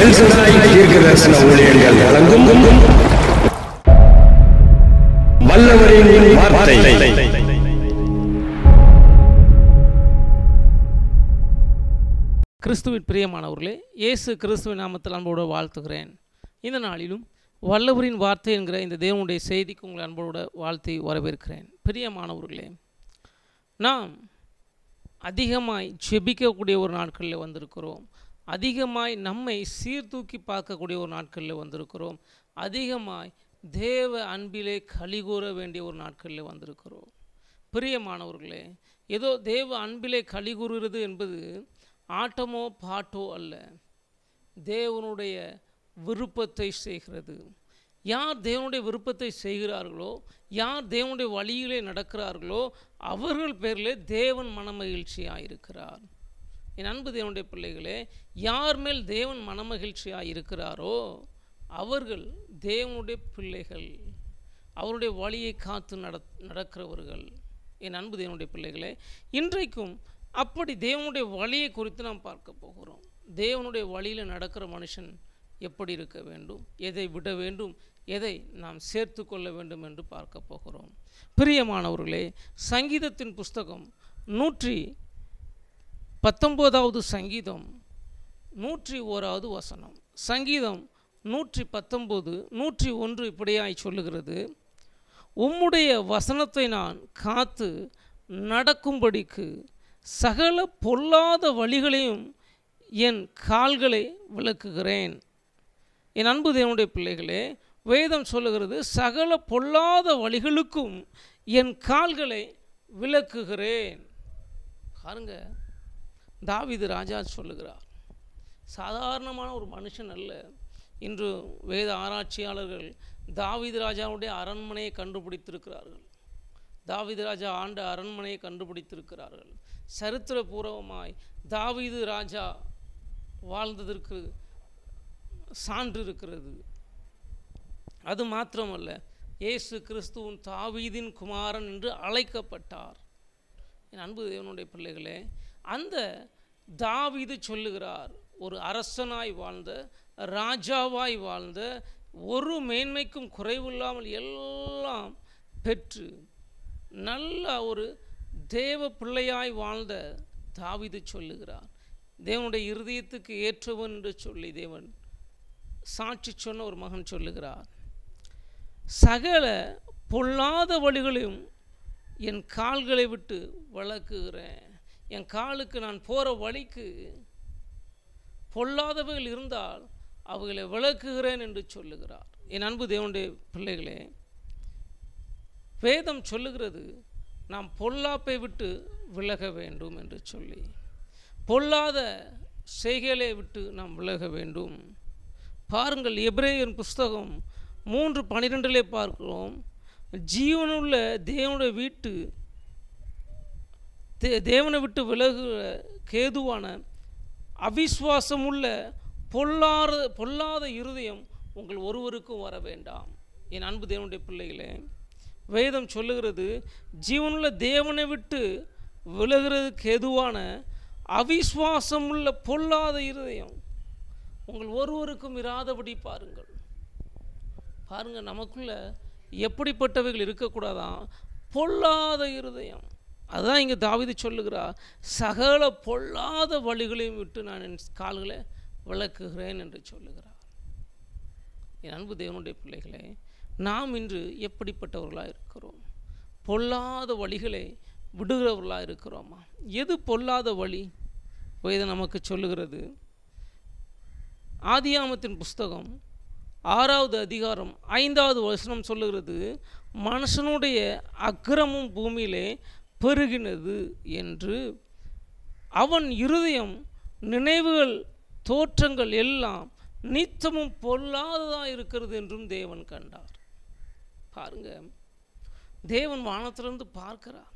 கிறிஸ்துவின் பிரியமானவர்களே இயேசு கிறிஸ்துவின் நாமத்தில் அன்போடு வாழ்த்துகிறேன் இந்த நாளிலும் வல்லவரின் வார்த்தை என்கிற இந்த தேவனுடைய செய்திக்கு உங்கள் அன்போடு வாழ்த்தி வரவேற்கிறேன் பிரியமானவர்களே நாம் அதிகமாய் செபிக்கக்கூடிய ஒரு நாட்களில் வந்திருக்கிறோம் அதிகமாய் நம்மை சீர்தூக்கி பார்க்கக்கூடிய ஒரு நாட்களில் வந்திருக்கிறோம் அதிகமாய் தேவ அன்பிலே கலிகூற வேண்டிய ஒரு நாட்களில் வந்திருக்கிறோம் பிரியமானவர்களே ஏதோ தேவ அன்பிலே கலிகூறுகிறது என்பது ஆட்டமோ பாட்டோ அல்ல தேவனுடைய விருப்பத்தை செய்கிறது யார் தேவனுடைய விருப்பத்தை செய்கிறார்களோ யார் தேவனுடைய வழியிலே நடக்கிறார்களோ அவர்கள் பேரில் தேவன் மன மகிழ்ச்சியாக இருக்கிறார் என் அன்பு தேவனுடைய பிள்ளைகளே யார் மேல் தேவன் மனமகிழ்ச்சியாக இருக்கிறாரோ அவர்கள் தேவனுடைய பிள்ளைகள் அவருடைய வழியை காத்து நட நடக்கிறவர்கள் என் அன்பு தேவனுடைய பிள்ளைகளே இன்றைக்கும் அப்படி தேவனுடைய வழியை குறித்து நாம் பார்க்க போகிறோம் தேவனுடைய வழியில் நடக்கிற மனுஷன் எப்படி இருக்க வேண்டும் எதை விட வேண்டும் எதை நாம் சேர்த்து கொள்ள வேண்டும் என்று பார்க்க போகிறோம் பிரியமானவர்களே சங்கீதத்தின் புஸ்தகம் நூற்றி பத்தொம்போதாவது சங்கீதம் நூற்றி ஓராவது வசனம் சங்கீதம் நூற்றி பத்தொம்போது நூற்றி ஒன்று இப்படியாய் சொல்லுகிறது உம்முடைய வசனத்தை நான் காத்து நடக்கும்படிக்கு சகல பொல்லாத வழிகளையும் என் கால்களை விளக்குகிறேன் என் அன்பு தேவனுடைய பிள்ளைகளே வேதம் சொல்லுகிறது சகல பொல்லாத வழிகளுக்கும் என் கால்களை விளக்குகிறேன் பாருங்கள் தாவிது ராஜா சொல்லுகிறார் சாதாரணமான ஒரு மனுஷன் அல்ல இன்று வேத ஆராய்ச்சியாளர்கள் தாவிது ராஜாவுடைய அரண்மனையை கண்டுபிடித்திருக்கிறார்கள் தாவிது ராஜா ஆண்ட அரண்மனையை கண்டுபிடித்திருக்கிறார்கள் சரித்திரபூர்வமாய் தாவிது ராஜா வாழ்ந்ததற்கு சான்று இருக்கிறது அது மாத்திரமல்ல இயேசு கிறிஸ்துவின் தாவீதின் குமாரன் என்று அழைக்கப்பட்டார் என் அன்பு தேவனுடைய பிள்ளைகளே அந்த தாவிது சொல்லுகிறார் ஒரு அரசனாய் வாழ்ந்த ராஜாவாய் வாழ்ந்த ஒரு மேன்மைக்கும் குறைவில்லாமல் எல்லாம் பெற்று நல்ல ஒரு தேவ பிள்ளையாய் வாழ்ந்த தாவிது சொல்லுகிறார் தேவனுடைய இருதயத்துக்கு ஏற்றவன் என்று சொல்லி தேவன் சாட்சி சொன்ன ஒரு மகன் சொல்லுகிறார் சகல பொல்லாத வழிகளையும் என் கால்களை விட்டு வளர்க்குகிறேன் என் காலுக்கு நான் போகிற வழிக்கு பொல்லாதவர்கள் இருந்தால் அவர்களை விளக்குகிறேன் என்று சொல்லுகிறார் என் அன்பு தேவனுடைய பிள்ளைகளே வேதம் சொல்லுகிறது நாம் பொல்லாப்பை விட்டு விலக வேண்டும் என்று சொல்லி பொல்லாத செய்களை விட்டு நாம் விலக வேண்டும் பாருங்கள் எப்ரேயன் புஸ்தகம் மூன்று பனிரெண்டிலே பார்க்கிறோம் ஜீவனுள்ள தேவனுடைய வீட்டு தே தேவனை விட்டு விலகுற கேதுவான அவிஸ்வாசமுள்ள பொல்லாத பொல்லாத இருதயம் உங்கள் ஒருவருக்கும் வர வேண்டாம் என் அன்பு தேவனுடைய பிள்ளைகளே வேதம் சொல்லுகிறது ஜீவனுள்ள தேவனை விட்டு விலகிறதுக்கு எதுவான அவிஸ்வாசமுள்ள பொல்லாத இருதயம் உங்கள் ஒருவருக்கும் இராதபடி பாருங்கள் பாருங்கள் நமக்குள்ள எப்படிப்பட்டவைகள் இருக்கக்கூடாதான் பொல்லாத இருதயம் அதுதான் இங்கே தாவிது சொல்லுகிறா சகல பொல்லாத வழிகளையும் விட்டு நான் என் கால்களை விளக்குகிறேன் என்று சொல்லுகிறார் என் அன்பு தேவனுடைய பிள்ளைகளே நாம் இன்று எப்படிப்பட்டவர்களாக இருக்கிறோம் பொல்லாத வழிகளை விடுகிறவர்களாக இருக்கிறோமா எது பொல்லாத வழி வயது நமக்கு சொல்லுகிறது ஆதியாமத்தின் புஸ்தகம் ஆறாவது அதிகாரம் ஐந்தாவது வசனம் சொல்லுகிறது மனுஷனுடைய அக்கிரமும் பூமியிலே பெருகினது என்று அவன் இருதயம் நினைவுகள் தோற்றங்கள் எல்லாம் நித்தமும் பொல்லாததாக இருக்கிறது என்றும் தேவன் கண்டார் பாருங்க தேவன் வானத்திலிருந்து பார்க்கிறார்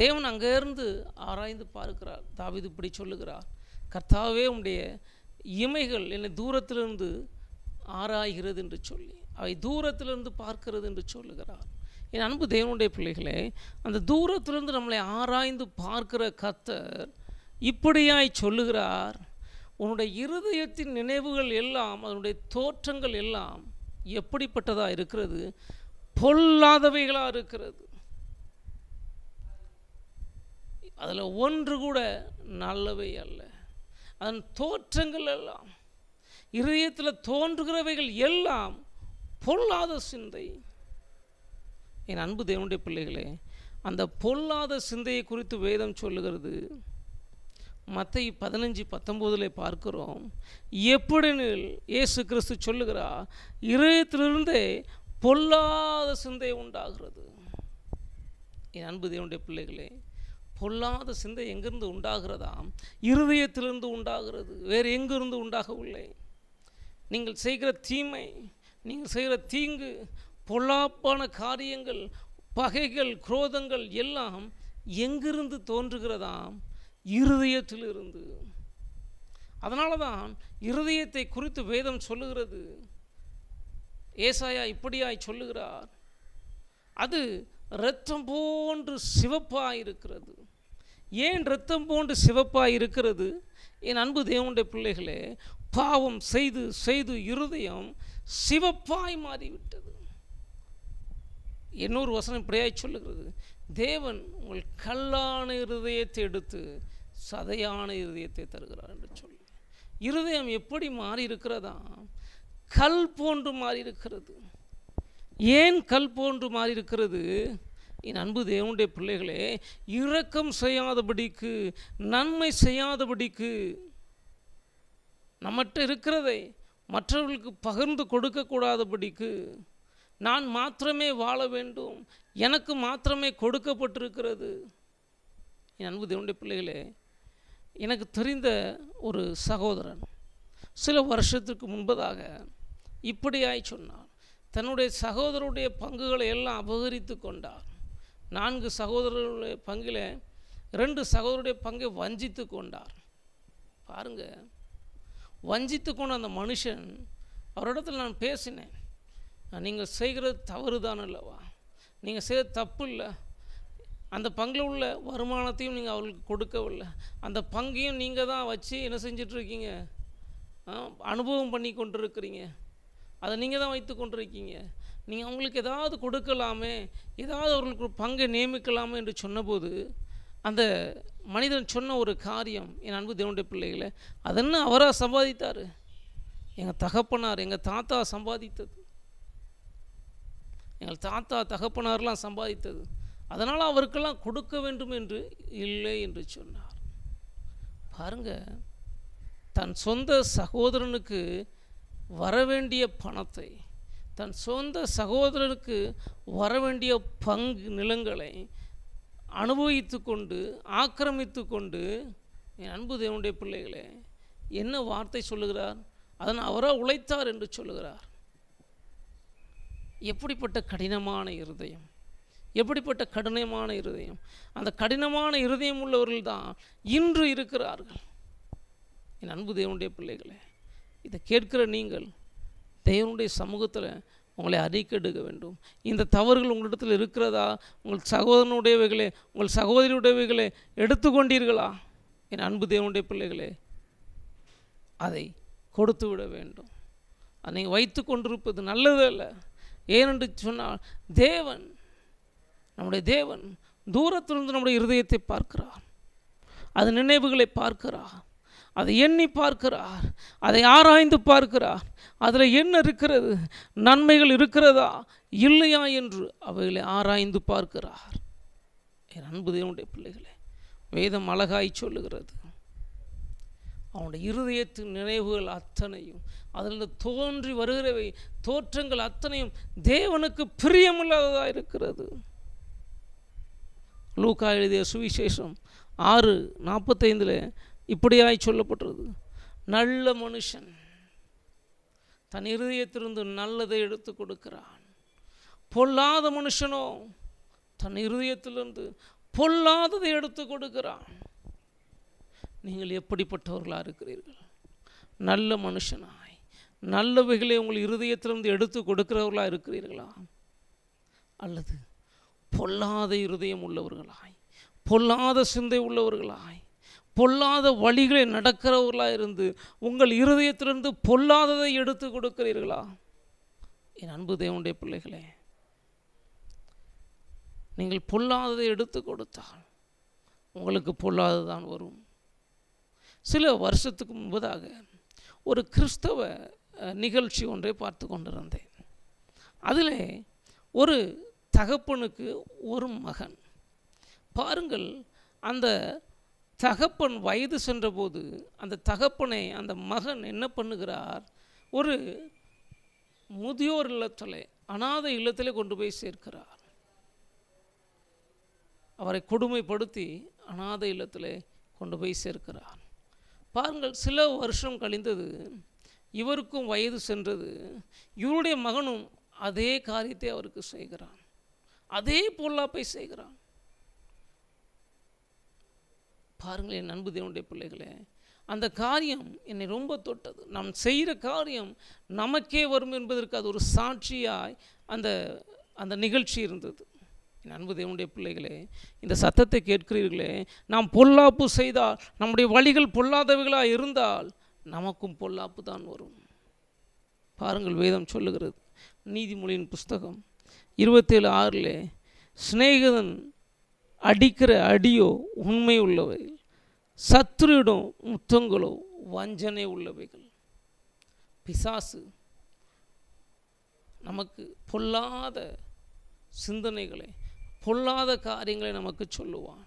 தேவன் அங்கேருந்து ஆராய்ந்து பார்க்கிறார் தாவிது இப்படி சொல்லுகிறார் கர்த்தாவே உடைய இமைகள் என்னை தூரத்திலிருந்து ஆராய்கிறது என்று சொல்லி அவை தூரத்திலிருந்து பார்க்கிறது என்று சொல்லுகிறார் என் அன்பு தேவனுடைய பிள்ளைகளே அந்த தூரத்திலிருந்து நம்மளை ஆராய்ந்து பார்க்கிற கத்தர் இப்படியாய் சொல்லுகிறார் உன்னுடைய இருதயத்தின் நினைவுகள் எல்லாம் அதனுடைய தோற்றங்கள் எல்லாம் எப்படிப்பட்டதாக இருக்கிறது பொல்லாதவைகளாக இருக்கிறது அதில் ஒன்று கூட நல்லவை அல்ல அதன் தோற்றங்கள் எல்லாம் இருதயத்தில் தோன்றுகிறவைகள் எல்லாம் பொல்லாத சிந்தை என் அன்பு தேவனுடைய பிள்ளைகளே அந்த பொல்லாத சிந்தையை குறித்து வேதம் சொல்லுகிறது மற்ற பதினஞ்சு பத்தொம்போதில் பார்க்கிறோம் எப்படினில் இயேசு கிறிஸ்து சொல்லுகிறா இருதயத்திலிருந்தே பொல்லாத சிந்தை உண்டாகிறது என் அன்பு தேவனுடைய பிள்ளைகளே பொல்லாத சிந்தை எங்கிருந்து உண்டாகிறதா இருதயத்திலிருந்து உண்டாகிறது வேறு எங்கிருந்து உண்டாகவில்லை நீங்கள் செய்கிற தீமை நீங்கள் செய்கிற தீங்கு பொல்லாப்பான காரியங்கள் பகைகள் குரோதங்கள் எல்லாம் எங்கிருந்து தோன்றுகிறதாம் இருதயத்திலிருந்து அதனால தான் இருதயத்தை குறித்து வேதம் சொல்லுகிறது ஏசாயா இப்படியாய் சொல்லுகிறார் அது இரத்தம் போன்று சிவப்பாக இருக்கிறது ஏன் இரத்தம் போன்று சிவப்பாக இருக்கிறது என் அன்பு தேவனுடைய பிள்ளைகளே பாவம் செய்து செய்து இருதயம் சிவப்பாய் மாறிவிட்டது இன்னொரு வசனம் இப்படியாய் சொல்லுகிறது தேவன் உங்கள் கல்லான இருதயத்தை எடுத்து சதையான இருதயத்தை தருகிறார் என்று சொல்லி இருதயம் எப்படி மாறி இருக்கிறதா கல் போன்று மாறி இருக்கிறது ஏன் கல் போன்று மாறி இருக்கிறது என் அன்பு தேவனுடைய பிள்ளைகளே இரக்கம் செய்யாதபடிக்கு நன்மை செய்யாதபடிக்கு நம்மகிட்ட இருக்கிறதை மற்றவர்களுக்கு பகிர்ந்து கொடுக்கக்கூடாதபடிக்கு நான் மாத்திரமே வாழ வேண்டும் எனக்கு மாத்திரமே கொடுக்கப்பட்டிருக்கிறது என் அன்பு தேவனுடைய பிள்ளைகளே எனக்கு தெரிந்த ஒரு சகோதரன் சில வருஷத்துக்கு முன்பதாக இப்படியாய் சொன்னார் தன்னுடைய சகோதரருடைய பங்குகளை எல்லாம் அபகரித்து கொண்டார் நான்கு சகோதரர்களுடைய பங்கில் ரெண்டு சகோதரருடைய பங்கை வஞ்சித்து கொண்டார் பாருங்கள் வஞ்சித்து கொண்ட அந்த மனுஷன் அவரிடத்தில் நான் பேசினேன் நீங்கள் செய்கிறது தவறு தான் அல்லவா நீங்கள் செய்ய தப்பு இல்லை அந்த பங்கில் உள்ள வருமானத்தையும் நீங்கள் அவர்களுக்கு கொடுக்கவில்லை அந்த பங்கையும் நீங்கள் தான் வச்சு என்ன செஞ்சிட்ருக்கீங்க அனுபவம் பண்ணி கொண்டிருக்கிறீங்க அதை நீங்கள் தான் வைத்து கொண்டிருக்கீங்க நீங்கள் அவங்களுக்கு ஏதாவது கொடுக்கலாமே ஏதாவது அவர்களுக்கு ஒரு பங்கை நியமிக்கலாமே என்று சொன்னபோது அந்த மனிதன் சொன்ன ஒரு காரியம் என் அன்பு தேவனுடைய பிள்ளைகளை அதென்ன அவராக சம்பாதித்தார் எங்கள் தகப்பனார் எங்கள் தாத்தா சம்பாதித்தது எங்கள் தாத்தா தகப்பனார்லாம் சம்பாதித்தது அதனால் அவருக்கெல்லாம் கொடுக்க வேண்டும் என்று இல்லை என்று சொன்னார் பாருங்க தன் சொந்த சகோதரனுக்கு வரவேண்டிய பணத்தை தன் சொந்த சகோதரனுக்கு வரவேண்டிய பங்கு நிலங்களை அனுபவித்து கொண்டு ஆக்கிரமித்து கொண்டு என் அன்பு தேவனுடைய பிள்ளைகளே என்ன வார்த்தை சொல்லுகிறார் அதன் அவராக உழைத்தார் என்று சொல்லுகிறார் எப்படிப்பட்ட கடினமான இருதயம் எப்படிப்பட்ட கடினமான இருதயம் அந்த கடினமான இருதயம் உள்ளவர்கள் தான் இன்று இருக்கிறார்கள் என் அன்பு தேவனுடைய பிள்ளைகளே இதை கேட்கிற நீங்கள் தேவனுடைய சமூகத்தில் உங்களை அறிக்கெடுக்க வேண்டும் இந்த தவறுகள் உங்களிடத்தில் இருக்கிறதா உங்கள் சகோதரனுடையவைகளே உங்கள் சகோதரியுடையவைகளே எடுத்துக்கொண்டீர்களா என் அன்பு தேவனுடைய பிள்ளைகளே அதை கொடுத்து விட வேண்டும் அதை வைத்து கொண்டிருப்பது நல்லது ஏனென்று சொன்னால் தேவன் நம்முடைய தேவன் தூரத்திலிருந்து நம்முடைய இருதயத்தை பார்க்கிறார் அது நினைவுகளை பார்க்கிறார் அதை எண்ணி பார்க்கிறார் அதை ஆராய்ந்து பார்க்கிறார் அதில் என்ன இருக்கிறது நன்மைகள் இருக்கிறதா இல்லையா என்று அவைகளை ஆராய்ந்து பார்க்கிறார் என் அன்பு தேவனுடைய பிள்ளைகளே வேதம் அழகாய் சொல்லுகிறது அவனுடைய இருதயத்தின் நினைவுகள் அத்தனையும் அதிலிருந்து தோன்றி வருகிறவை தோற்றங்கள் அத்தனையும் தேவனுக்கு பிரியமில்லாததாக இருக்கிறது லூக்கா எழுதிய சுவிசேஷம் ஆறு நாற்பத்தைந்தில் இப்படியாய் சொல்லப்பட்டது நல்ல மனுஷன் தன் இருதயத்திலிருந்து நல்லதை எடுத்து கொடுக்கிறான் பொல்லாத மனுஷனோ தன் இருதயத்திலிருந்து பொல்லாததை எடுத்து கொடுக்கிறான் நீங்கள் எப்படிப்பட்டவர்களாக இருக்கிறீர்கள் நல்ல மனுஷனாய் நல்லவைகளை உங்கள் இருதயத்திலிருந்து எடுத்து கொடுக்கிறவர்களாக இருக்கிறீர்களா அல்லது பொல்லாத இருதயம் உள்ளவர்களாய் பொல்லாத சிந்தை உள்ளவர்களாய் பொல்லாத வழிகளை நடக்கிறவர்களாக இருந்து உங்கள் இருதயத்திலிருந்து பொல்லாததை எடுத்து கொடுக்கிறீர்களா என் அன்பு தேவனுடைய பிள்ளைகளே நீங்கள் பொல்லாததை எடுத்து கொடுத்தால் உங்களுக்கு பொல்லாததான் வரும் சில வருஷத்துக்கு முன்பதாக ஒரு கிறிஸ்தவ நிகழ்ச்சி ஒன்றை பார்த்து கொண்டிருந்தேன் அதில் ஒரு தகப்பனுக்கு ஒரு மகன் பாருங்கள் அந்த தகப்பன் வயது சென்றபோது அந்த தகப்பனை அந்த மகன் என்ன பண்ணுகிறார் ஒரு முதியோர் இல்லத்தில் அனாதை இல்லத்திலே கொண்டு போய் சேர்க்கிறார் அவரை கொடுமைப்படுத்தி அனாதை இல்லத்தில் கொண்டு போய் சேர்க்கிறார் பாருங்கள் சில வருஷம் கழிந்தது இவருக்கும் வயது சென்றது இவருடைய மகனும் அதே காரியத்தை அவருக்கு செய்கிறான் அதே பொல்லாப்பை செய்கிறான் பாருங்கள் என் அன்பு தேவனுடைய பிள்ளைகளே அந்த காரியம் என்னை ரொம்ப தொட்டது நாம் செய்கிற காரியம் நமக்கே வரும் என்பதற்கு அது ஒரு சாட்சியாய் அந்த அந்த நிகழ்ச்சி இருந்தது என் அன்பு தேவனுடைய பிள்ளைகளே இந்த சத்தத்தை கேட்கிறீர்களே நாம் பொல்லாப்பு செய்தால் நம்முடைய வழிகள் பொல்லாதவைகளாக இருந்தால் நமக்கும் பொல்லாப்பு தான் வரும் பாருங்கள் வேதம் சொல்லுகிறது நீதிமொழியின் புஸ்தகம் இருபத்தேழு ஆறில் சிநேகிதன் அடிக்கிற அடியோ உண்மை உள்ளவைகள் சத்துருவிடம் முத்தங்களோ வஞ்சனை உள்ளவைகள் பிசாசு நமக்கு பொல்லாத சிந்தனைகளை பொல்லாத காரியங்களை நமக்கு சொல்லுவான்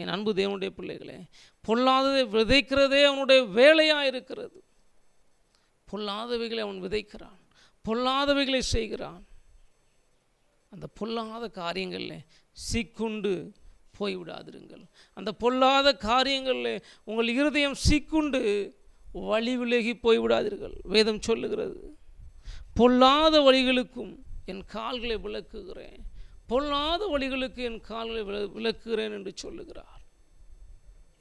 என் அன்பு தேவனுடைய பிள்ளைகளே பொல்லாததை விதைக்கிறதே அவனுடைய வேலையாக இருக்கிறது பொல்லாதவைகளை அவன் விதைக்கிறான் பொல்லாதவைகளை செய்கிறான் அந்த பொல்லாத காரியங்களில் சிக்குண்டு போய்விடாதிருங்கள் அந்த பொல்லாத காரியங்களில் உங்கள் இருதயம் சிக்குண்டு வழி விலகி போய்விடாதீர்கள் வேதம் சொல்லுகிறது பொல்லாத வழிகளுக்கும் என் கால்களை விளக்குகிறேன் பொல்லாத வழிகளுக்கு என் கால்களை விளக்குகிறேன் என்று சொல்லுகிறார்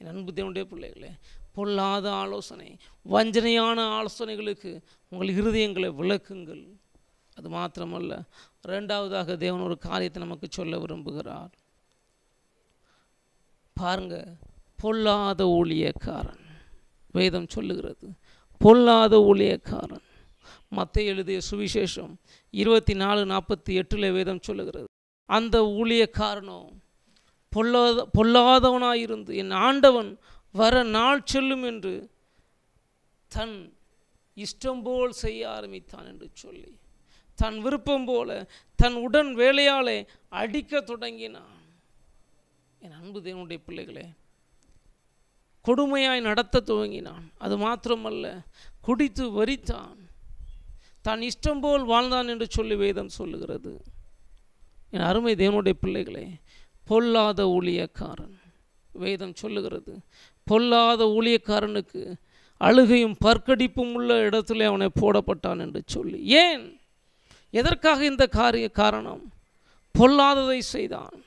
என் அன்பு தேவனுடைய பிள்ளைகளே பொல்லாத ஆலோசனை வஞ்சனையான ஆலோசனைகளுக்கு உங்கள் இருதயங்களை விளக்குங்கள் அது மாத்திரமல்ல ரெண்டாவதாக தேவன் ஒரு காரியத்தை நமக்கு சொல்ல விரும்புகிறார் பாருங்க பொல்லாத ஊழியக்காரன் வேதம் சொல்லுகிறது பொல்லாத ஊழியக்காரன் மற்ற எழுதிய சுவிசேஷம் இருபத்தி நாலு நாற்பத்தி எட்டில் வேதம் சொல்லுகிறது அந்த ஊழியக்காரனோ பொல்லாத பொல்லாதவனாயிருந்து என் ஆண்டவன் வர நாள் செல்லும் என்று தன் இஷ்டம் போல் செய்ய ஆரம்பித்தான் என்று சொல்லி தன் விருப்பம் போல தன் உடன் வேலையாலே அடிக்க தொடங்கினான் என் அன்பு தேவனுடைய பிள்ளைகளே கொடுமையாய் நடத்த துவங்கினான் அது மாத்திரமல்ல குடித்து வரித்தான் தான் இஷ்டம் போல் வாழ்ந்தான் என்று சொல்லி வேதம் சொல்லுகிறது என் அருமை தேவனுடைய பிள்ளைகளே பொல்லாத ஊழியக்காரன் வேதம் சொல்லுகிறது பொல்லாத ஊழியக்காரனுக்கு அழுகையும் பற்கடிப்பும் உள்ள இடத்துல அவனை போடப்பட்டான் என்று சொல்லி ஏன் எதற்காக இந்த காரிய காரணம் பொல்லாததை செய்தான்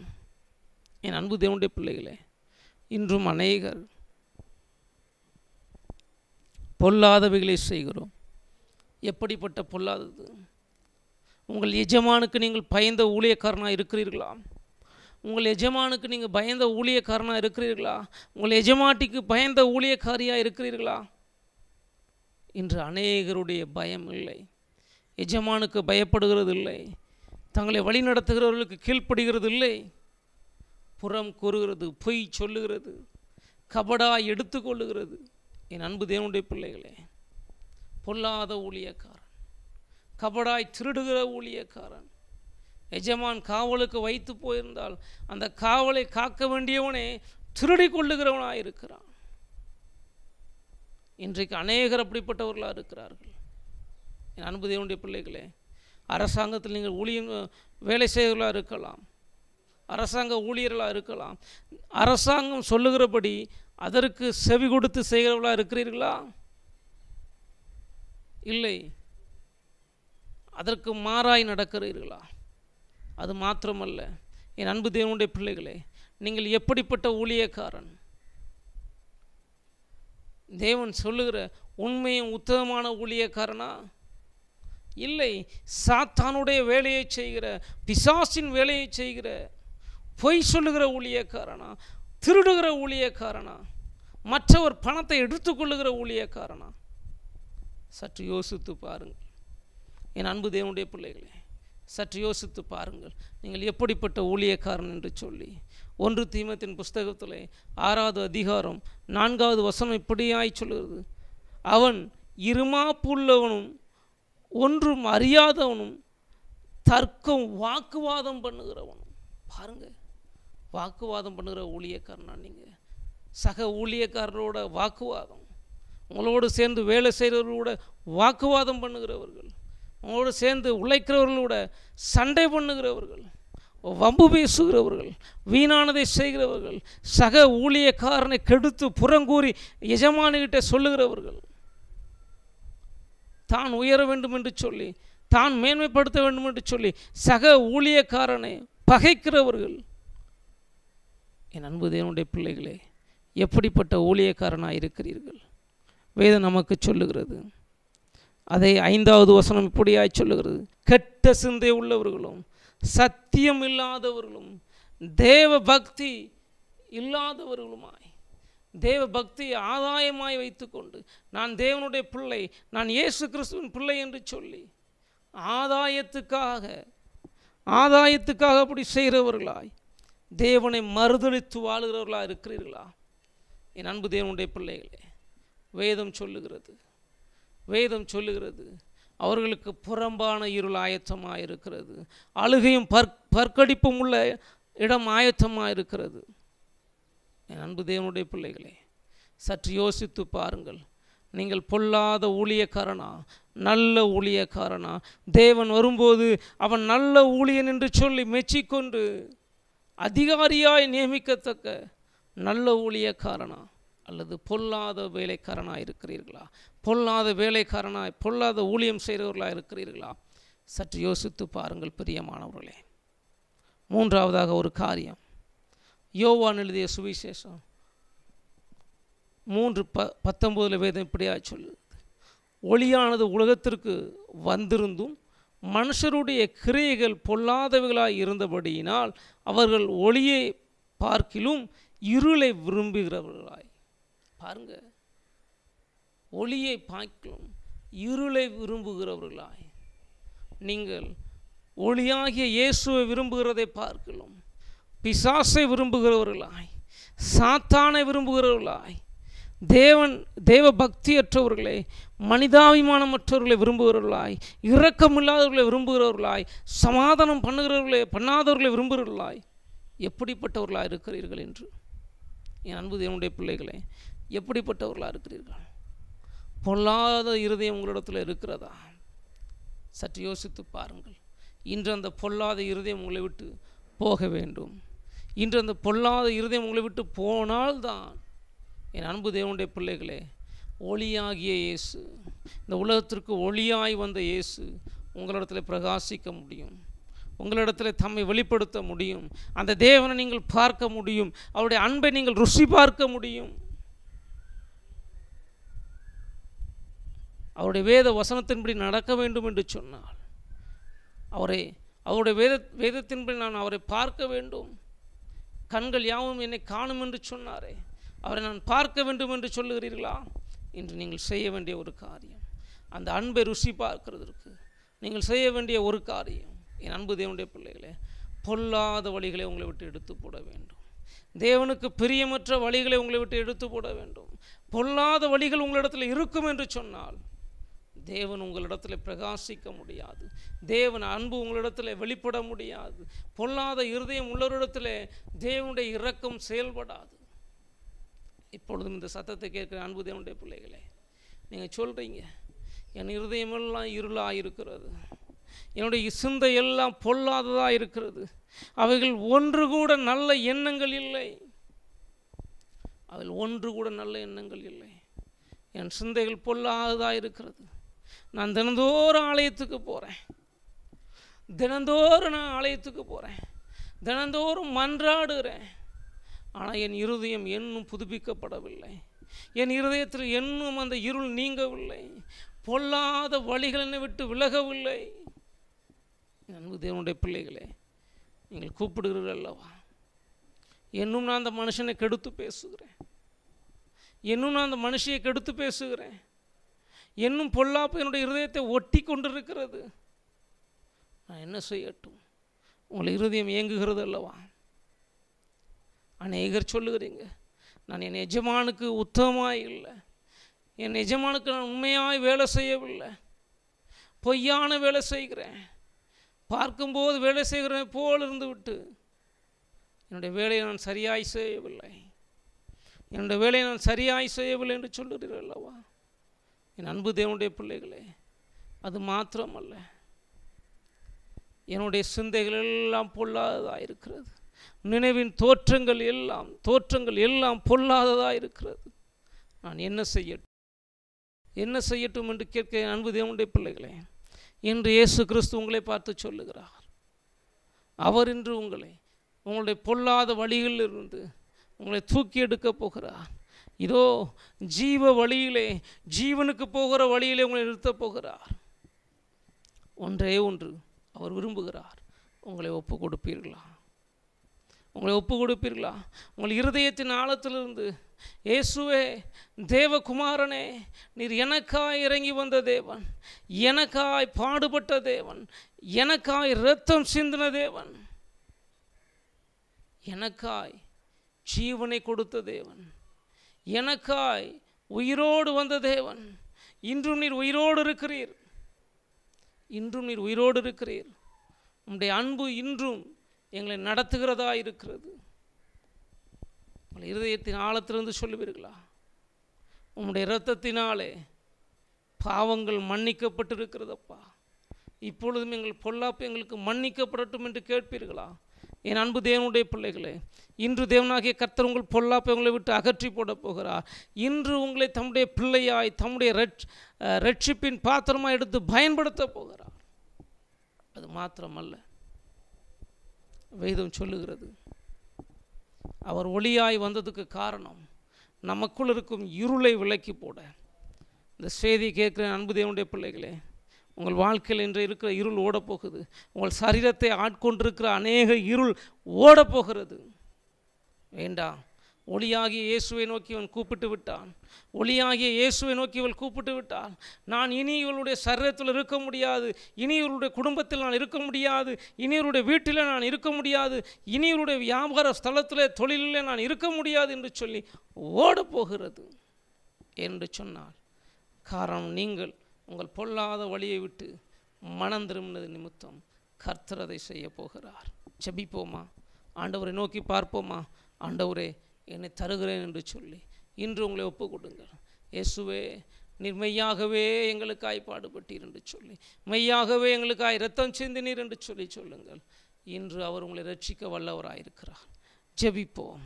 என் அன்பு தேவனுடைய பிள்ளைகளே இன்றும் அநேகர் பொல்லாதவைகளை செய்கிறோம் எப்படிப்பட்ட பொல்லாதது உங்கள் எஜமானுக்கு நீங்கள் பயந்த ஊழியக்காரனாக இருக்கிறீர்களா உங்கள் எஜமானுக்கு நீங்கள் பயந்த ஊழியக்காரனாக இருக்கிறீர்களா உங்கள் எஜமாட்டிக்கு பயந்த ஊழியக்காரியாக இருக்கிறீர்களா இன்று அநேகருடைய பயம் இல்லை எஜமானுக்கு பயப்படுகிறது இல்லை தங்களை வழி நடத்துகிறவர்களுக்கு கீழ்ப்படுகிறது இல்லை புறம் கூறுகிறது பொய் சொல்லுகிறது கபடா எடுத்துக்கொள்ளுகிறது என் அன்பு தேவனுடைய பிள்ளைகளே பொல்லாத ஊழியக்காரன் கபடாய் திருடுகிற ஊழியக்காரன் எஜமான் காவலுக்கு வைத்து போயிருந்தால் அந்த காவலை காக்க வேண்டியவனே திருடி கொள்ளுகிறவனாக இருக்கிறான் இன்றைக்கு அநேகர் அப்படிப்பட்டவர்களாக இருக்கிறார்கள் என் அன்பு பிள்ளைகளே அரசாங்கத்தில் நீங்கள் ஊழியம் வேலை செய்தவர்களாக இருக்கலாம் அரசாங்க ஊழியர்களாக இருக்கலாம் அரசாங்கம் சொல்லுகிறபடி அதற்கு செவி கொடுத்து செய்கிறவர்களாக இருக்கிறீர்களா இல்லை அதற்கு மாறாய் நடக்கிறீர்களா அது மாத்திரமல்ல என் அன்பு தேவனுடைய பிள்ளைகளே நீங்கள் எப்படிப்பட்ட ஊழியக்காரன் தேவன் சொல்லுகிற உண்மையும் உத்தமமான ஊழியக்காரனா இல்லை சாத்தானுடைய வேலையை செய்கிற பிசாசின் வேலையை செய்கிற பொய் சொல்லுகிற ஊழியக்காரனா திருடுகிற ஊழியக்காரனா மற்றவர் பணத்தை எடுத்துக்கொள்ளுகிற ஊழியக்காரனா சற்று யோசித்து பாருங்கள் என் அன்பு தேவனுடைய பிள்ளைகளே சற்று யோசித்து பாருங்கள் நீங்கள் எப்படிப்பட்ட ஊழியக்காரன் என்று சொல்லி ஒன்று தீமத்தின் புஸ்தகத்தில் ஆறாவது அதிகாரம் நான்காவது வசனம் இப்படியாய் சொல்கிறது அவன் இருமாப்புள்ளவனும் ஒன்றும் அறியாதவனும் தர்க்கம் வாக்குவாதம் பண்ணுகிறவனும் பாருங்கள் வாக்குவாதம் பண்ணுகிற ஊழியக்காரனா நீங்கள் சக ஊழியக்காரரோட வாக்குவாதம் உங்களோடு சேர்ந்து வேலை செய்கிறவர்களோட வாக்குவாதம் பண்ணுகிறவர்கள் அவங்களோடு சேர்ந்து உழைக்கிறவர்களோட சண்டை பண்ணுகிறவர்கள் வம்பு பேசுகிறவர்கள் வீணானதை செய்கிறவர்கள் சக ஊழியக்காரனை கெடுத்து புறங்கூறி எஜமானிகிட்ட சொல்லுகிறவர்கள் தான் உயர வேண்டும் என்று சொல்லி தான் மேன்மைப்படுத்த வேண்டும் என்று சொல்லி சக ஊழியக்காரனை பகைக்கிறவர்கள் என் அன்பு தேவனுடைய பிள்ளைகளே எப்படிப்பட்ட ஊழியக்காரனாக இருக்கிறீர்கள் வேதம் நமக்கு சொல்லுகிறது அதை ஐந்தாவது வசனம் இப்படியாய் சொல்லுகிறது கெட்ட சிந்தை உள்ளவர்களும் சத்தியம் இல்லாதவர்களும் தேவ பக்தி இல்லாதவர்களுமாய் தேவ பக்தியை ஆதாயமாய் வைத்துக்கொண்டு நான் தேவனுடைய பிள்ளை நான் இயேசு கிறிஸ்துவின் பிள்ளை என்று சொல்லி ஆதாயத்துக்காக ஆதாயத்துக்காக அப்படி செய்கிறவர்களாய் தேவனை மறுதளித்து வாழுகிறவர்களாக இருக்கிறீர்களா என் அன்பு தேவனுடைய பிள்ளைகளே வேதம் சொல்லுகிறது வேதம் சொல்லுகிறது அவர்களுக்கு புறம்பான இருள் ஆயத்தமாக இருக்கிறது அழுகையும் பற்கடிப்பும் உள்ள இடம் ஆயத்தமாக இருக்கிறது என் அன்பு தேவனுடைய பிள்ளைகளே சற்று யோசித்து பாருங்கள் நீங்கள் பொல்லாத ஊழியக்காரனா நல்ல ஊழியக்காரனா தேவன் வரும்போது அவன் நல்ல ஊழியன் என்று சொல்லி மெச்சிக்கொண்டு அதிகாரியாய் நியமிக்கத்தக்க நல்ல ஊழியக்காரனா அல்லது பொல்லாத வேலைக்காரனாக இருக்கிறீர்களா பொல்லாத வேலைக்காரனாய் பொல்லாத ஊழியம் செய்கிறவர்களாக இருக்கிறீர்களா சற்று யோசித்து பாருங்கள் பிரியமானவர்களே மூன்றாவதாக ஒரு காரியம் யோவான் எழுதிய சுவிசேஷம் மூன்று ப பத்தொம்போதில் வேதம் இப்படியாக சொல்லுது ஒளியானது உலகத்திற்கு வந்திருந்தும் மனுஷருடைய கிரியைகள் பொல்லாதவைகளாக இருந்தபடியினால் அவர்கள் ஒளியை பார்க்கிலும் இருளை விரும்புகிறவர்களாய் பாருங்க ஒளியை பாய்க்கும் இருளை விரும்புகிறவர்களாய் நீங்கள் ஒளியாகிய இயேசுவை விரும்புகிறதை பார்க்கலாம் பிசாசை விரும்புகிறவர்களாய் சாத்தானை விரும்புகிறவர்களாய் தேவன் தேவ பக்தியற்றவர்களை மனிதாபிமானமற்றவர்களை விரும்புகிறவர்களாய் இரக்கமில்லாதவர்களை விரும்புகிறவர்களாய் சமாதானம் பண்ணுகிறவர்களே பண்ணாதவர்களை விரும்புகிறவர்களாய் எப்படிப்பட்டவர்களாக இருக்கிறீர்கள் என்று என் அன்பு என்னுடைய பிள்ளைகளே எப்படிப்பட்டவர்களாக இருக்கிறீர்கள் பொல்லாத இருதயம் உங்களிடத்தில் இருக்கிறதா சற்று யோசித்து பாருங்கள் இன்று அந்த பொல்லாத இருதயம் உங்களை விட்டு போக வேண்டும் இன்று அந்த பொல்லாத இருதயம் உங்களை விட்டு போனால்தான் என் அன்பு தேவனுடைய பிள்ளைகளே ஒளியாகிய இயேசு இந்த உலகத்திற்கு ஒளியாய் வந்த இயேசு உங்களிடத்தில் பிரகாசிக்க முடியும் உங்களிடத்தில் தம்மை வெளிப்படுத்த முடியும் அந்த தேவனை நீங்கள் பார்க்க முடியும் அவருடைய அன்பை நீங்கள் ருசி பார்க்க முடியும் அவருடைய வேத வசனத்தின்படி நடக்க வேண்டும் என்று சொன்னார் அவரை அவருடைய வேத வேதத்தின்படி நான் அவரை பார்க்க வேண்டும் கண்கள் யாவும் என்னை காணும் என்று சொன்னாரே அவரை நான் பார்க்க வேண்டும் என்று சொல்லுகிறீர்களா என்று நீங்கள் செய்ய வேண்டிய ஒரு காரியம் அந்த அன்பை ருசி பார்க்கிறதற்கு நீங்கள் செய்ய வேண்டிய ஒரு காரியம் என் அன்பு தேவனுடைய பிள்ளைகளே பொல்லாத வழிகளை உங்களை விட்டு எடுத்து போட வேண்டும் தேவனுக்கு பிரியமற்ற வழிகளை உங்களை விட்டு எடுத்து போட வேண்டும் பொல்லாத வழிகள் உங்களிடத்தில் இருக்கும் என்று சொன்னால் தேவன் உங்களிடத்தில் பிரகாசிக்க முடியாது தேவன் அன்பு உங்களிடத்தில் வெளிப்பட முடியாது பொல்லாத இருதயம் உள்ளவரிடத்தில் தேவனுடைய இரக்கம் செயல்படாது இப்பொழுதும் இந்த சத்தத்தை கேட்குற அன்பு தேவனுடைய பிள்ளைகளே நீங்கள் சொல்கிறீங்க என் இருதயமெல்லாம் இருளாக இருக்கிறது என்னுடைய சிந்தை எல்லாம் பொல்லாததாக இருக்கிறது அவைகள் ஒன்று கூட நல்ல எண்ணங்கள் இல்லை அதில் ஒன்று கூட நல்ல எண்ணங்கள் இல்லை என் சிந்தைகள் பொல்லாததாக இருக்கிறது நான் தினந்தோறும் ஆலயத்துக்கு போகிறேன் தினந்தோறும் நான் ஆலயத்துக்கு போகிறேன் தினந்தோறும் மன்றாடுகிறேன் ஆனால் என் இருதயம் என்னும் புதுப்பிக்கப்படவில்லை என் இருதயத்தில் என்னும் அந்த இருள் நீங்கவில்லை பொல்லாத வழிகள் விட்டு விலகவில்லை அன்பு தேவனுடைய பிள்ளைகளே நீங்கள் கூப்பிடுகிறீர்கள் அல்லவா இன்னும் நான் அந்த மனுஷனை கெடுத்து பேசுகிறேன் இன்னும் நான் அந்த மனுஷியை கெடுத்து பேசுகிறேன் என்னும் பொல்லாப்பு என்னுடைய இருதயத்தை ஒட்டி கொண்டிருக்கிறது நான் என்ன செய்யட்டும் உங்களை இருதயம் இயங்குகிறது அல்லவா அநேகர் சொல்லுகிறீங்க நான் என் எஜமானுக்கு உத்தமமாக இல்லை என் எஜமானுக்கு நான் உண்மையாய் வேலை செய்யவில்லை பொய்யான வேலை செய்கிறேன் பார்க்கும்போது வேலை செய்கிறேன் போல் இருந்து விட்டு என்னுடைய வேலையை நான் சரியாய் செய்யவில்லை என்னுடைய வேலையை நான் சரியாய் செய்யவில்லை என்று சொல்லுகிறீர்கள் அல்லவா என் அன்பு தேவனுடைய பிள்ளைகளே அது மாத்திரமல்ல என்னுடைய சிந்தைகள் எல்லாம் பொல்லாததாக இருக்கிறது நினைவின் தோற்றங்கள் எல்லாம் தோற்றங்கள் எல்லாம் பொல்லாததாக இருக்கிறது நான் என்ன செய்யட்டும் என்ன செய்யட்டும் என்று கேட்க அன்பு தேவனுடைய பிள்ளைகளே இன்று இயேசு கிறிஸ்து உங்களை பார்த்து சொல்லுகிறார் அவர் இன்று உங்களை உங்களுடைய பொல்லாத வழிகளில் இருந்து உங்களை தூக்கி எடுக்கப் போகிறார் இதோ ஜீவ வழியிலே ஜீவனுக்கு போகிற வழியிலே உங்களை நிறுத்தப் போகிறார் ஒன்றே ஒன்று அவர் விரும்புகிறார் உங்களை ஒப்பு கொடுப்பீர்களா உங்களை ஒப்பு கொடுப்பீர்களா உங்கள் இருதயத்தின் ஆழத்திலிருந்து இயேசுவே தேவகுமாரனே நீர் எனக்காய் இறங்கி வந்த தேவன் எனக்காய் பாடுபட்ட தேவன் எனக்காய் இரத்தம் சிந்தின தேவன் எனக்காய் ஜீவனை கொடுத்த தேவன் எனக்காய் உயிரோடு வந்த தேவன் இன்றும் நீர் உயிரோடு இருக்கிறீர் இன்றும் நீர் உயிரோடு இருக்கிறீர் உம்முடைய அன்பு இன்றும் எங்களை நடத்துகிறதா இருக்கிறது உங்கள் இருதயத்தின் ஆழத்திலிருந்து சொல்லுவீர்களா உம்முடைய இரத்தத்தினாலே பாவங்கள் மன்னிக்கப்பட்டிருக்கிறதப்பா இப்பொழுதும் எங்கள் பொல்லாப்பு எங்களுக்கு மன்னிக்கப்படட்டும் என்று கேட்பீர்களா என் அன்பு தேவனுடைய பிள்ளைகளே இன்று தேவனாகிய கர்த்தர் உங்கள் பொல்லாப்பை உங்களை விட்டு அகற்றி போட போகிறார் இன்று உங்களை தம்முடைய பிள்ளையாய் தம்முடைய ரட்சிப்பின் பாத்திரமாக எடுத்து பயன்படுத்த போகிறார் அது மாத்திரமல்ல வேதம் சொல்லுகிறது அவர் ஒளியாய் வந்ததுக்கு காரணம் நமக்குள் இருக்கும் இருளை விளக்கி போட இந்த செய்தி கேட்குற அன்பு தேவனுடைய பிள்ளைகளே உங்கள் வாழ்க்கையில் இன்று இருக்கிற இருள் ஓடப்போகுது உங்கள் சரீரத்தை ஆட்கொண்டிருக்கிற அநேக இருள் ஓடப்போகிறது வேண்டாம் ஒளியாகிய இயேசுவை நோக்கி இவன் கூப்பிட்டு விட்டான் ஒளியாகிய இயேசுவை நோக்கி இவள் கூப்பிட்டு விட்டான் நான் இனி இவளுடைய சரீரத்தில் இருக்க முடியாது இனி இவருடைய குடும்பத்தில் நான் இருக்க முடியாது இனி இவருடைய வீட்டில் நான் இருக்க முடியாது இனி இவருடைய வியாபார ஸ்தலத்தில் தொழிலில் நான் இருக்க முடியாது என்று சொல்லி ஓடப்போகிறது என்று சொன்னால் காரணம் நீங்கள் உங்கள் பொல்லாத வழியை விட்டு மனம் திரும்பினது நிமித்தம் கர்த்தரதை செய்ய போகிறார் ஜபிப்போமா ஆண்டவரை நோக்கி பார்ப்போமா ஆண்டவரே என்னை தருகிறேன் என்று சொல்லி இன்று உங்களை ஒப்பு கொடுங்கள் இயேசுவே நீர் மெய்யாகவே எங்களுக்காய் பாடுபட்டீர் என்று சொல்லி மெய்யாகவே எங்களுக்காய் ரத்தம் சிந்தினீர் என்று சொல்லி சொல்லுங்கள் இன்று அவர் உங்களை ரட்சிக்க வல்லவராயிருக்கிறார் ஜெபிப்போம்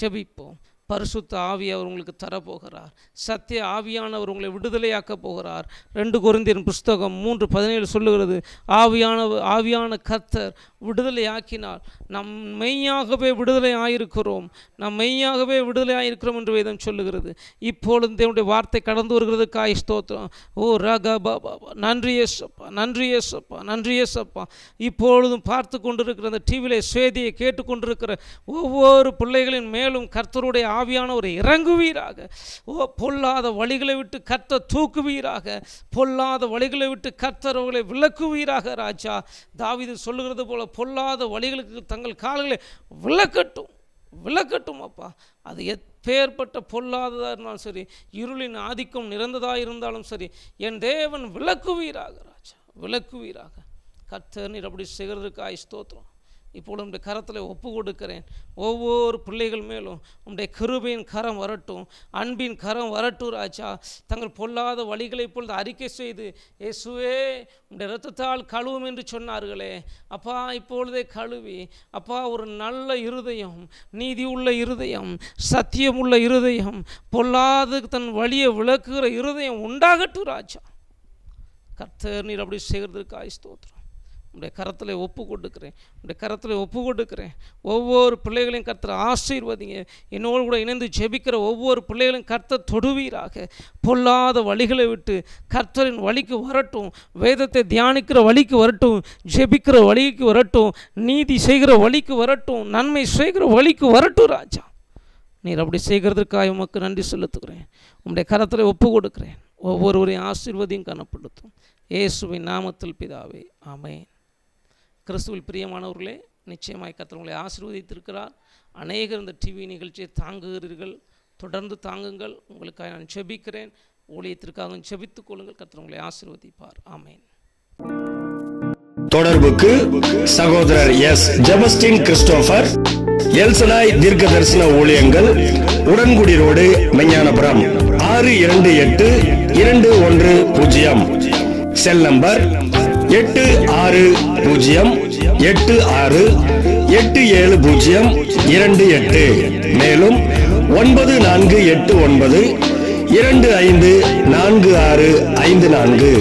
ஜெபிப்போம் பரிசுத்த ஆவி அவர் உங்களுக்கு தரப்போகிறார் சத்திய ஆவியானவர் உங்களை விடுதலையாக்க போகிறார் ரெண்டு குருந்தின் புஸ்தகம் மூன்று பதினேழு சொல்லுகிறது ஆவியான ஆவியான கர்த்தர் விடுதலையாக்கினால் நம் மெய்யாகவே விடுதலை ஆயிருக்கிறோம் நம் மெய்யாகவே விடுதலை ஆயிருக்கிறோம் என்று வேதம் சொல்லுகிறது இப்பொழுது தேவனுடைய வார்த்தை கடந்து வருகிறதுக்காய் ஸ்தோத்திரம் ஓ ரக பாபா நன்றி ஏசப்பா நன்றி ஏசப்பா நன்றி ஏசப்பா இப்பொழுதும் பார்த்து கொண்டிருக்கிற அந்த டிவியில் சுவேதியை கேட்டுக்கொண்டிருக்கிற ஒவ்வொரு பிள்ளைகளின் மேலும் கர்த்தருடைய ஆவியானவர் இறங்குவீராக ஓ பொல்லாத வழிகளை விட்டு கத்த தூக்குவீராக பொல்லாத வழிகளை விட்டு கத்தரவுகளை விளக்குவீராக ராஜா தாவிது சொல்லுகிறது போல பொல்லாத வழிகளுக்கு தங்கள் கால்களை விளக்கட்டும் விளக்கட்டும் அப்பா அது எப்பேற்பட்ட பொல்லாததாக இருந்தாலும் சரி இருளின் ஆதிக்கம் நிறந்ததாக இருந்தாலும் சரி என் தேவன் விளக்குவீராக ராஜா விளக்குவீராக கத்தர் நீர் அப்படி செய்கிறதுக்கு ஆய் ஸ்தோத்திரம் இப்பொழுது உடைய கரத்தில் ஒப்பு கொடுக்கிறேன் ஒவ்வொரு பிள்ளைகள் மேலும் உடைய கிருபையின் கரம் வரட்டும் அன்பின் கரம் வரட்டும் ராஜா தங்கள் பொல்லாத வழிகளை இப்பொழுது அறிக்கை செய்து இயேசுவே உடைய ரத்தத்தால் கழுவும் என்று சொன்னார்களே அப்பா இப்பொழுதே கழுவி அப்பா ஒரு நல்ல இருதயம் நீதி உள்ள இருதயம் சத்தியம் உள்ள இருதயம் பொல்லாது தன் வழியை விளக்குகிற இருதயம் உண்டாகட்டும் ராஜா கர்த்தர் நீர் அப்படி செய்கிறதுக்கு ஆய் உடைய கரத்தில் ஒப்பு கொடுக்குறேன் உடைய கரத்தில் ஒப்பு கொடுக்குறேன் ஒவ்வொரு பிள்ளைகளையும் கர்த்தர் ஆசீர்வதிங்க என்னோடு கூட இணைந்து ஜெபிக்கிற ஒவ்வொரு பிள்ளைகளையும் கருத்த தொடுவீராக பொல்லாத வழிகளை விட்டு கர்த்தரின் வழிக்கு வரட்டும் வேதத்தை தியானிக்கிற வழிக்கு வரட்டும் ஜெபிக்கிற வழிக்கு வரட்டும் நீதி செய்கிற வழிக்கு வரட்டும் நன்மை செய்கிற வழிக்கு வரட்டும் ராஜா நீர் அப்படி செய்கிறதுக்காக உமக்கு நன்றி செலுத்துகிறேன் உங்களுடைய கரத்தில் ஒப்பு கொடுக்குறேன் ஒவ்வொருவரையும் ஆசீர்வதியும் கனப்படுத்தும் இயேசுவின் நாமத்தில் பிதாவே ஆமேன் கிறிஸ்துவில் பிரியமானவர்களே நிச்சயமாய் கத்தர் ஆசீர்வதித்திருக்கிறார் அநேகர் இந்த டிவி நிகழ்ச்சியை தாங்குகிறீர்கள் தொடர்ந்து தாங்குங்கள் உங்களுக்காக நான் செபிக்கிறேன் ஊழியத்திற்காக செபித்துக் கொள்ளுங்கள் கத்திரவங்களை ஆசீர்வதிப்பார் ஆமேன் தொடர்புக்கு சகோதரர் எஸ் ஜெபஸ்டின் கிறிஸ்டோபர் எல்சனாய் தீர்க்க தரிசன ஊழியங்கள் உடன்குடி ரோடு மெஞ்ஞானபுரம் ஆறு இரண்டு எட்டு இரண்டு ஒன்று பூஜ்ஜியம் செல் நம்பர் எட்டு ஆறு பூஜ்ஜியம் எட்டு ஆறு எட்டு ஏழு பூஜ்ஜியம் இரண்டு எட்டு மேலும் ஒன்பது நான்கு எட்டு ஒன்பது இரண்டு ஐந்து நான்கு ஆறு ஐந்து நான்கு